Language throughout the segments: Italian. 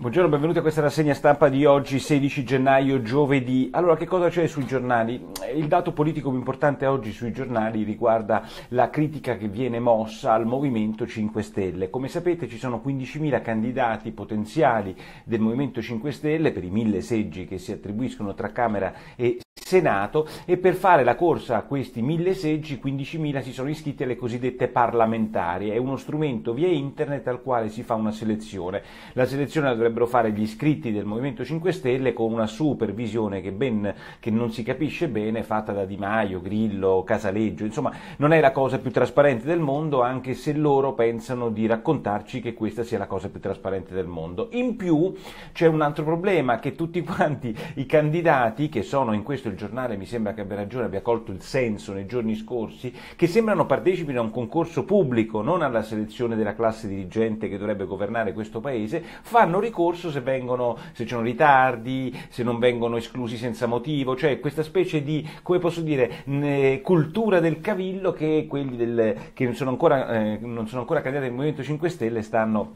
Buongiorno, benvenuti a questa rassegna stampa di oggi, 16 gennaio, giovedì. Allora, che cosa c'è sui giornali? Il dato politico più importante oggi sui giornali riguarda la critica che viene mossa al Movimento 5 Stelle. Come sapete ci sono 15.000 candidati potenziali del Movimento 5 Stelle per i mille seggi che si attribuiscono tra Camera e Senato e per fare la corsa a questi mille seggi 15.000 si sono iscritti alle cosiddette parlamentari, è uno strumento via internet al quale si fa una selezione. La selezione la dovrebbero fare gli iscritti del Movimento 5 Stelle con una supervisione che, ben, che non si capisce bene fatta da Di Maio, Grillo, Casaleggio, insomma non è la cosa più trasparente del mondo anche se loro pensano di raccontarci che questa sia la cosa più trasparente del mondo. In più c'è un altro problema che tutti quanti i candidati che sono in questo il giornale mi sembra che abbia ragione, abbia colto il senso nei giorni scorsi, che sembrano partecipi a un concorso pubblico, non alla selezione della classe dirigente che dovrebbe governare questo paese, fanno ricorso se, vengono, se ci sono ritardi, se non vengono esclusi senza motivo, cioè questa specie di, come posso dire, cultura del cavillo che quelli del, che sono ancora, eh, non sono ancora candidati al Movimento 5 Stelle stanno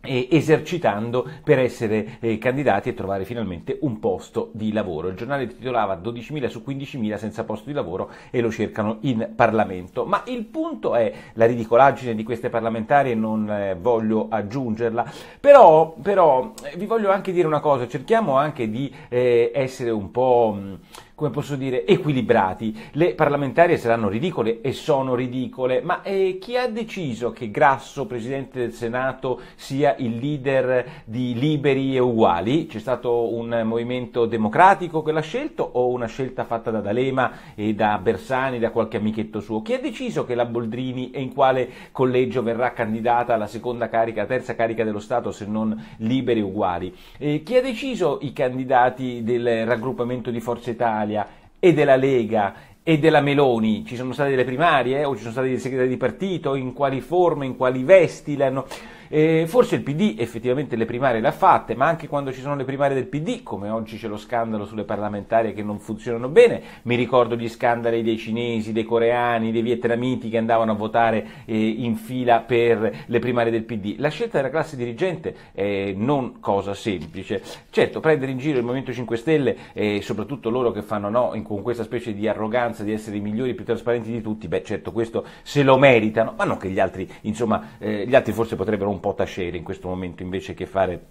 esercitando per essere eh, candidati e trovare finalmente un posto di lavoro. Il giornale titolava 12.000 su 15.000 senza posto di lavoro e lo cercano in Parlamento. Ma il punto è la ridicolaggine di queste parlamentari e non eh, voglio aggiungerla, però, però eh, vi voglio anche dire una cosa, cerchiamo anche di eh, essere un po'... Mh, come posso dire, equilibrati. Le parlamentarie saranno ridicole e sono ridicole, ma eh, chi ha deciso che Grasso, presidente del Senato, sia il leader di Liberi e Uguali? C'è stato un movimento democratico che l'ha scelto o una scelta fatta da D'Alema e da Bersani, da qualche amichetto suo? Chi ha deciso che la Boldrini e in quale collegio verrà candidata alla seconda carica, la terza carica dello Stato se non Liberi e Uguali? Eh, chi ha deciso i candidati del raggruppamento di Forza Italia? Italia e della Lega e della Meloni? Ci sono state delle primarie o ci sono state dei segretari di partito? In quali forme, in quali vesti le hanno... E forse il PD effettivamente le primarie le ha fatte, ma anche quando ci sono le primarie del PD, come oggi c'è lo scandalo sulle parlamentarie che non funzionano bene, mi ricordo gli scandali dei cinesi, dei coreani, dei vietnamiti che andavano a votare eh, in fila per le primarie del PD. La scelta della classe dirigente è non cosa semplice. Certo, prendere in giro il Movimento 5 Stelle e soprattutto loro che fanno no in, con questa specie di arroganza di essere i migliori e più trasparenti di tutti, beh certo questo se lo meritano, ma non che gli altri, insomma, eh, gli altri forse potrebbero un un po' tacere in questo momento invece che fare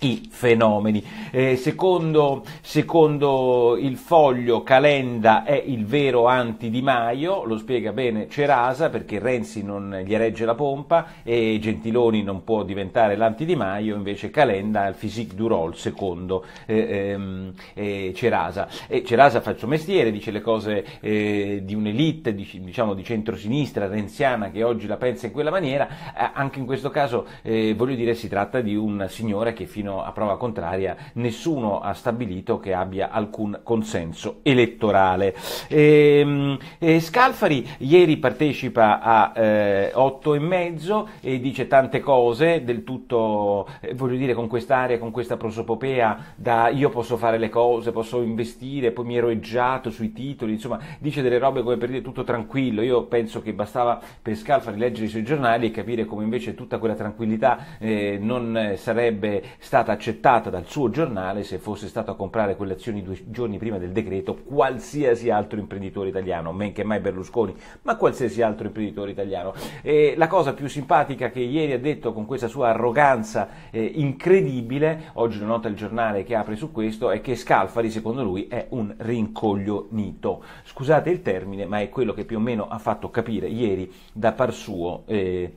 i fenomeni. Eh, secondo, Secondo il foglio Calenda è il vero anti Di Maio, lo spiega bene Cerasa perché Renzi non gli regge la pompa e Gentiloni non può diventare l'anti Di Maio, invece Calenda è il physique du rôle secondo eh, ehm, eh, Cerasa. E Cerasa fa il suo mestiere, dice le cose eh, di un'elite diciamo, di centrosinistra renziana che oggi la pensa in quella maniera, anche in questo caso eh, voglio dire si tratta di un signore che fino a prova contraria nessuno ha stabilito che abbia alcun consenso elettorale. E, ehm, e eh, Scalfari ieri partecipa a eh, 8 e mezzo e dice tante cose, del tutto, eh, voglio dire, con quest'area, con questa prosopopea, da io posso fare le cose, posso investire, poi mi ero eggiato sui titoli, insomma, dice delle robe come per dire tutto tranquillo. Io penso che bastava per Scalfari leggere i suoi giornali e capire come invece tutta quella tranquillità eh, non eh, sarebbe stata accettata dal suo giornale se fosse stato a comprare firmare quelle azioni due giorni prima del decreto qualsiasi altro imprenditore italiano, men che mai Berlusconi, ma qualsiasi altro imprenditore italiano. E la cosa più simpatica che ieri ha detto con questa sua arroganza eh, incredibile, oggi lo nota il giornale che apre su questo, è che Scalfari secondo lui è un rincoglionito. Scusate il termine, ma è quello che più o meno ha fatto capire ieri da par suo. Eh,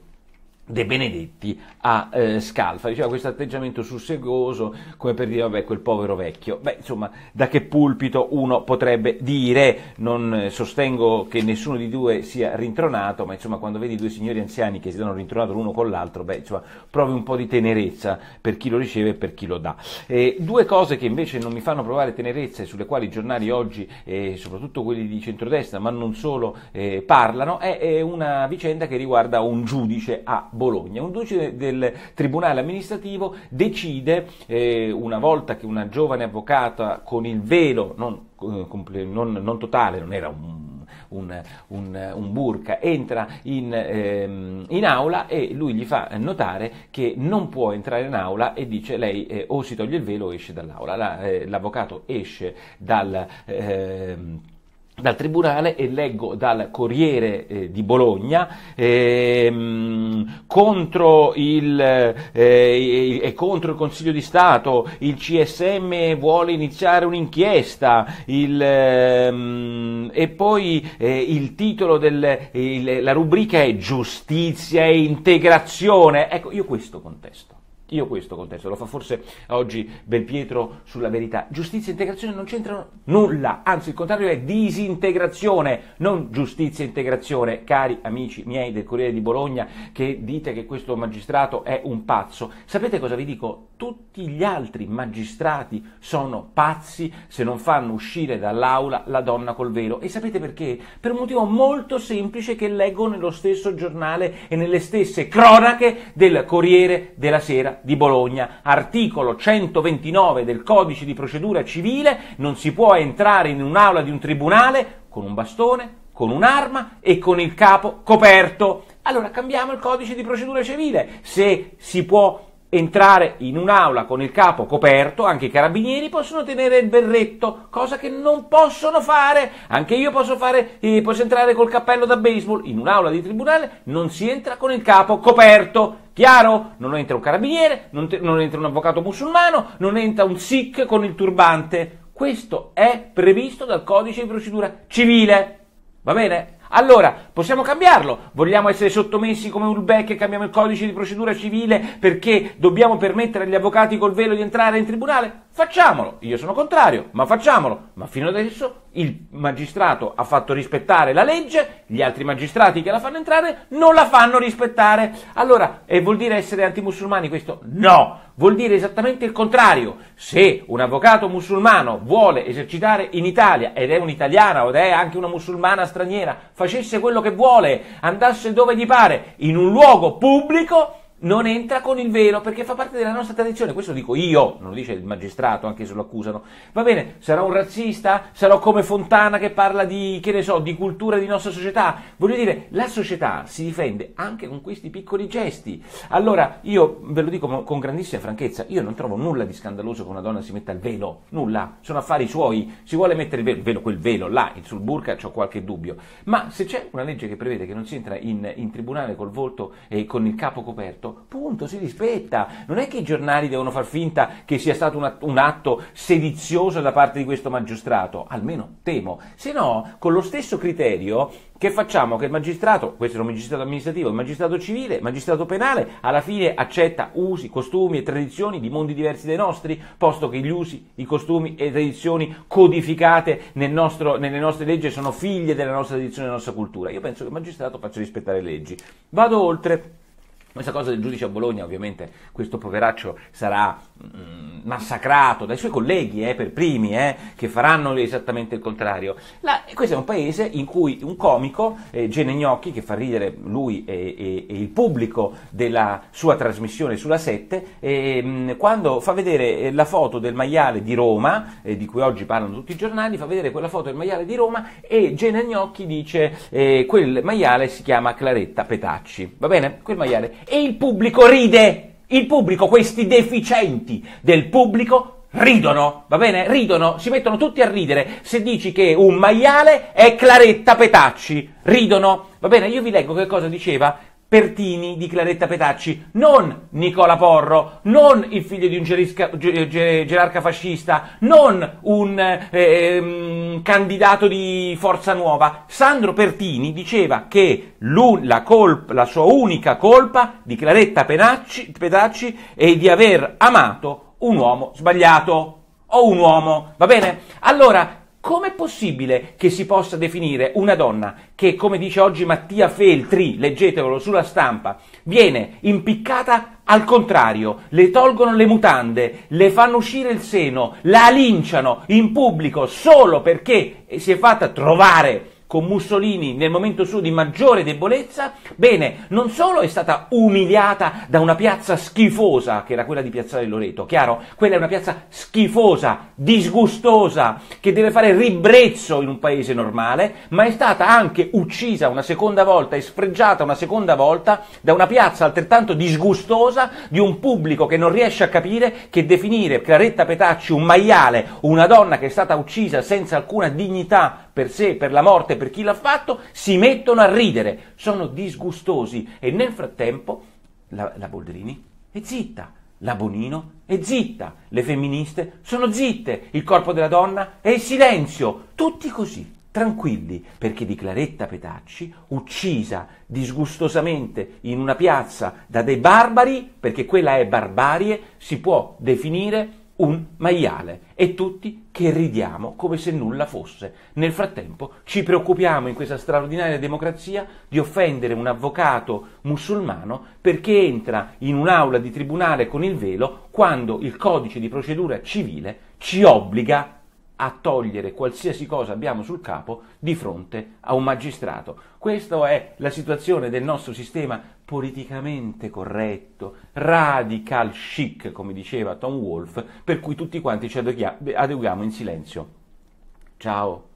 De Benedetti a eh, Scalfa, diceva questo atteggiamento sussegoso come per dire vabbè quel povero vecchio, beh insomma da che pulpito uno potrebbe dire, non eh, sostengo che nessuno di due sia rintronato, ma insomma quando vedi due signori anziani che si danno rintronato l'uno con l'altro, beh insomma provi un po' di tenerezza per chi lo riceve e per chi lo dà. Eh, due cose che invece non mi fanno provare tenerezza e sulle quali i giornali oggi, eh, soprattutto quelli di centrodestra, ma non solo, eh, parlano, è, è una vicenda che riguarda un giudice a Bologna. Un giudice del Tribunale amministrativo decide, eh, una volta che una giovane avvocata con il velo non, eh, non, non totale, non era un un, un, un, burka, entra in, ehm, in, aula e lui gli fa notare che non può entrare in aula e dice lei eh, o si toglie il velo o esce dall'aula. La, eh, l'avvocato esce dal... Ehm, dal Tribunale e leggo dal Corriere eh, di Bologna ehm, contro, il, eh, e contro il Consiglio di Stato, il CSM vuole iniziare un'inchiesta il, ehm, e poi eh, il titolo, della rubrica è giustizia e integrazione. Ecco, io questo contesto. Io questo contesto, lo fa forse oggi Belpietro sulla verità. Giustizia e integrazione non c'entrano nulla, anzi il contrario è disintegrazione, non giustizia e integrazione. Cari amici miei del Corriere di Bologna che dite che questo magistrato è un pazzo, sapete cosa vi dico? tutti gli altri magistrati sono pazzi se non fanno uscire dall'aula la donna col velo. E sapete perché? Per un motivo molto semplice che leggo nello stesso giornale e nelle stesse cronache del Corriere della Sera di Bologna. Articolo 129 del codice di procedura civile, non si può entrare in un'aula di un tribunale con un bastone, con un'arma e con il capo coperto. Allora cambiamo il codice di procedura civile. Se si può entrare in un'aula con il capo coperto, anche i carabinieri possono tenere il berretto, cosa che non possono fare. Anche io posso, fare, eh, posso entrare col cappello da baseball. In un'aula di tribunale non si entra con il capo coperto. Chiaro? Non entra un carabiniere, non, te, non entra un avvocato musulmano, non entra un sikh con il turbante. Questo è previsto dal codice di procedura civile. Va bene? Allora, possiamo cambiarlo. Vogliamo essere sottomessi come Ulbeck e cambiamo il codice di procedura civile perché dobbiamo permettere agli avvocati col velo di entrare in tribunale? Facciamolo, io sono contrario, ma facciamolo. Ma fino adesso il magistrato ha fatto rispettare la legge, gli altri magistrati che la fanno entrare non la fanno rispettare. Allora, e vuol dire essere antimusulmani questo? No, vuol dire esattamente il contrario. Se un avvocato musulmano vuole esercitare in Italia, ed è un'italiana o è anche una musulmana straniera, facesse quello che vuole, andasse dove gli pare, in un luogo pubblico, non entra con il velo perché fa parte della nostra tradizione. Questo lo dico io, non lo dice il magistrato, anche se lo accusano. Va bene, sarò un razzista, sarò come Fontana che parla di, che ne so, di cultura di nostra società. Voglio dire, la società si difende anche con questi piccoli gesti. Allora, io ve lo dico con grandissima franchezza, io non trovo nulla di scandaloso che una donna si metta il velo, nulla, sono affari suoi. Si vuole mettere il velo, quel velo là, sul burka, ho qualche dubbio. Ma se c'è una legge che prevede che non si entra in, in tribunale col volto e con il capo coperto, punto, si rispetta. Non è che i giornali devono far finta che sia stato un atto sedizioso da parte di questo magistrato, almeno temo. Se no, con lo stesso criterio che facciamo che il magistrato, questo è un magistrato amministrativo, il magistrato civile, il magistrato penale, alla fine accetta usi, costumi e tradizioni di mondi diversi dai nostri, posto che gli usi, i costumi e le tradizioni codificate nel nostro, nelle nostre leggi sono figlie della nostra tradizione della nostra cultura. Io penso che il magistrato faccia rispettare le leggi. Vado oltre. Questa cosa del giudice a Bologna, ovviamente, questo poveraccio sarà mm, massacrato dai suoi colleghi eh, per primi, eh, che faranno esattamente il contrario. La, questo è un paese in cui un comico, eh, Gene Gnocchi, che fa ridere lui e, e, e il pubblico della sua trasmissione sulla 7, eh, quando fa vedere eh, la foto del maiale di Roma, eh, di cui oggi parlano tutti i giornali, fa vedere quella foto del maiale di Roma e Gene Gnocchi dice eh, quel maiale si chiama Claretta Petacci. Va bene? Quel maiale e il pubblico ride. Il pubblico, questi deficienti del pubblico, ridono, va bene? Ridono, si mettono tutti a ridere se dici che un maiale è Claretta Petacci. Ridono, va bene? Io vi leggo che cosa diceva Pertini di Claretta Petacci, non Nicola Porro, non il figlio di un gerisca, ger, gerarca fascista, non un eh, um, candidato di Forza Nuova. Sandro Pertini diceva che la, colpa, la, sua unica colpa di Claretta Petacci, Petacci è di aver amato un uomo sbagliato o un uomo, va bene? Allora, Com'è possibile che si possa definire una donna che, come dice oggi Mattia Feltri, leggetevelo sulla stampa, viene impiccata al contrario, le tolgono le mutande, le fanno uscire il seno, la linciano in pubblico solo perché si è fatta trovare con Mussolini nel momento suo di maggiore debolezza, bene, non solo è stata umiliata da una piazza schifosa, che era quella di Piazzale Loreto, chiaro? Quella è una piazza schifosa, disgustosa, che deve fare ribrezzo in un paese normale, ma è stata anche uccisa una seconda volta e sfregiata una seconda volta da una piazza altrettanto disgustosa di un pubblico che non riesce a capire che definire Claretta Petacci un maiale, una donna che è stata uccisa senza alcuna dignità per sé, per la morte, per chi l'ha fatto, si mettono a ridere, sono disgustosi e nel frattempo la, la Boldrini è zitta, la Bonino è zitta, le femministe sono zitte, il corpo della donna è in silenzio, tutti così tranquilli perché di Claretta Petacci, uccisa disgustosamente in una piazza da dei barbari, perché quella è barbarie, si può definire un maiale e tutti che ridiamo come se nulla fosse. Nel frattempo ci preoccupiamo in questa straordinaria democrazia di offendere un avvocato musulmano perché entra in un'aula di tribunale con il velo quando il codice di procedura civile ci obbliga a togliere qualsiasi cosa abbiamo sul capo di fronte a un magistrato. Questa è la situazione del nostro sistema politicamente corretto, radical chic, come diceva Tom Wolfe, per cui tutti quanti ci adeguiamo in silenzio. Ciao.